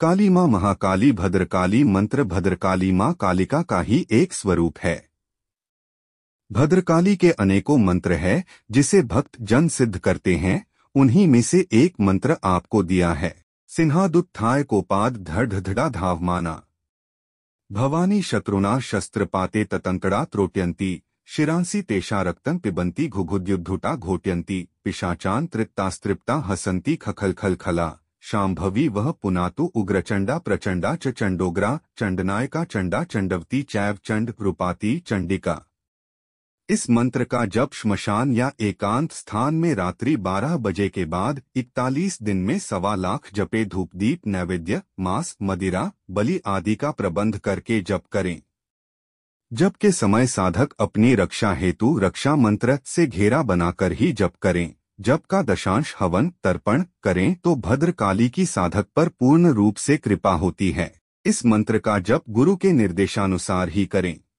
काली माँ महाकाली भद्रकाली मंत्र भद्रकाली माँ कालिका का ही एक स्वरूप है भद्रकाली के अनेकों मंत्र हैं जिसे भक्त जन सिद्ध करते हैं उन्हीं में से एक मंत्र आपको दिया है सिन्हा दुत्थाय को पाद धड़धड़ा धाव माना भवानी शत्रुना शस्त्र पाते ततंतड़ा त्रोट्यंती शिरांसी तेषा रक्तन पिबंती घुघुद्युद्धुटा घोट्यंती पिशाचान तृप्तास्त्रिप्ता हसंती खखल खल खला शाम्भवी वह पुनातु उग्रचंडा प्रचंडा च चंडोग्रा चंडनायका चंडा चंडवती चैव चंड रूपाती चंडिका इस मंत्र का जप श्मशान या एकांत स्थान में रात्रि 12 बजे के बाद 41 दिन में सवा लाख जपे धूपदीप नैवेद्य मांस मदिरा बलि आदि का प्रबंध करके जप करें जप के समय साधक अपनी रक्षा हेतु रक्षा मंत्र से घेरा बनाकर ही जप करें जब का दशांश हवन तर्पण करें तो भद्रकाली की साधक पर पूर्ण रूप से कृपा होती है इस मंत्र का जप गुरु के निर्देशानुसार ही करें